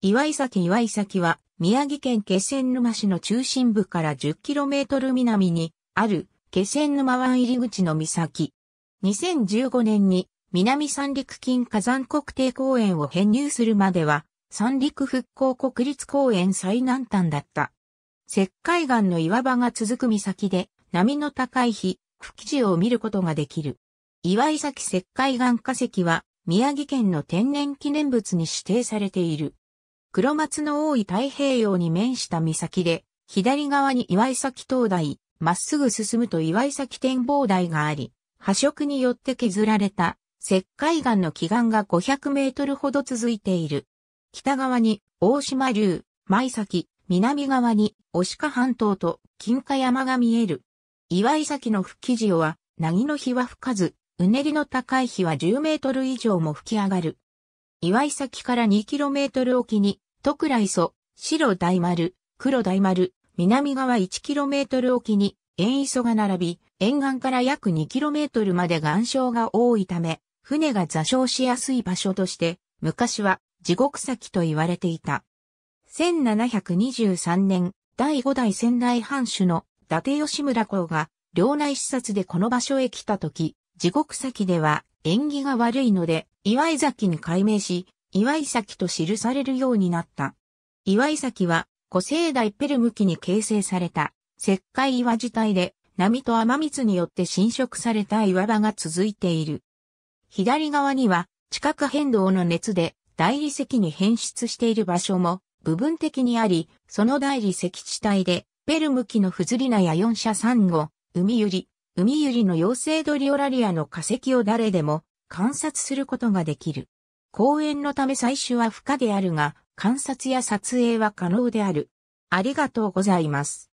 岩井崎岩井崎は、宮城県気仙沼市の中心部から 10km 南にある気仙沼湾入り口の岬。2015年に南三陸近火山国定公園を編入するまでは、三陸復興国立公園最南端だった。石灰岩の岩場が続く岬で、波の高い日、吹喜地を見ることができる。岩井崎石灰岩化石は、宮城県の天然記念物に指定されている。黒松の多い太平洋に面した岬で、左側に岩井崎灯台、まっすぐ進むと岩井崎展望台があり、破色によって削られた石灰岩の基岩が500メートルほど続いている。北側に大島流、舞崎、南側に押鹿半島と金華山が見える。岩井崎の吹き潮は、凪の日は吹かず、うねりの高い日は10メートル以上も吹き上がる。岩井崎から2キロメートル沖に徳来祖、白大丸、黒大丸、南側 1km 沖に塩磯が並び、沿岸から約 2km まで岩礁が多いため、船が座礁しやすい場所として、昔は地獄先と言われていた。1723年、第5代仙台藩主の伊達吉村公が、領内視察でこの場所へ来た時、地獄先では縁起が悪いので、岩井崎に改名し、岩井崎と記されるようになった。岩井崎は古生代ペルム期に形成された石灰岩自体で波と雨水によって侵食された岩場が続いている。左側には地殻変動の熱で大理石に変質している場所も部分的にあり、その大理石地帯でペルム紀のフズリナや四社三号、海ゆり、海ゆりの妖精ドリオラリアの化石を誰でも観察することができる。公演のため採取は不可であるが、観察や撮影は可能である。ありがとうございます。